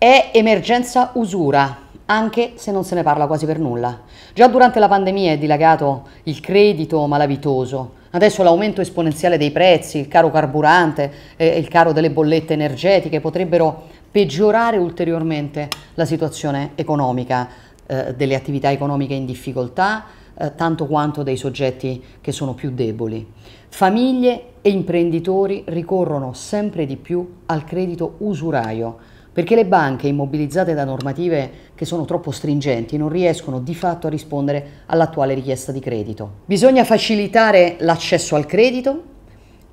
È emergenza usura, anche se non se ne parla quasi per nulla. Già durante la pandemia è dilagato il credito malavitoso, adesso l'aumento esponenziale dei prezzi, il caro carburante eh, e eh, il caro delle bollette energetiche potrebbero peggiorare ulteriormente la situazione economica eh, delle attività economiche in difficoltà, eh, tanto quanto dei soggetti che sono più deboli. Famiglie e imprenditori ricorrono sempre di più al credito usuraio perché le banche, immobilizzate da normative che sono troppo stringenti, non riescono di fatto a rispondere all'attuale richiesta di credito. Bisogna facilitare l'accesso al credito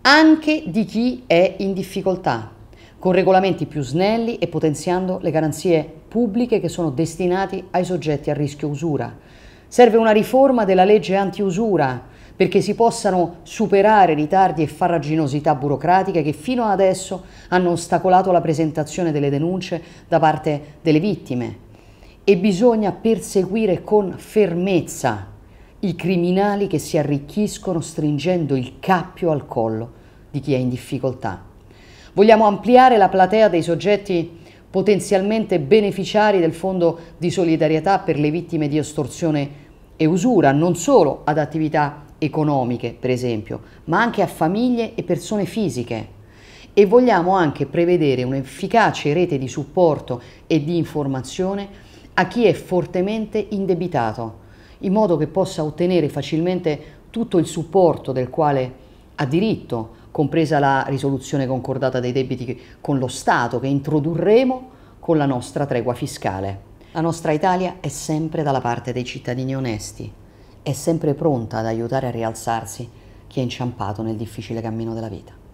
anche di chi è in difficoltà, con regolamenti più snelli e potenziando le garanzie pubbliche che sono destinati ai soggetti a rischio usura. Serve una riforma della legge anti-usura, perché si possano superare ritardi e farraginosità burocratiche che fino ad adesso hanno ostacolato la presentazione delle denunce da parte delle vittime. E bisogna perseguire con fermezza i criminali che si arricchiscono stringendo il cappio al collo di chi è in difficoltà. Vogliamo ampliare la platea dei soggetti potenzialmente beneficiari del Fondo di solidarietà per le vittime di estorsione e usura, non solo ad attività economiche, per esempio, ma anche a famiglie e persone fisiche. E vogliamo anche prevedere un'efficace rete di supporto e di informazione a chi è fortemente indebitato, in modo che possa ottenere facilmente tutto il supporto del quale ha diritto, compresa la risoluzione concordata dei debiti con lo Stato che introdurremo con la nostra tregua fiscale. La nostra Italia è sempre dalla parte dei cittadini onesti è sempre pronta ad aiutare a rialzarsi chi è inciampato nel difficile cammino della vita.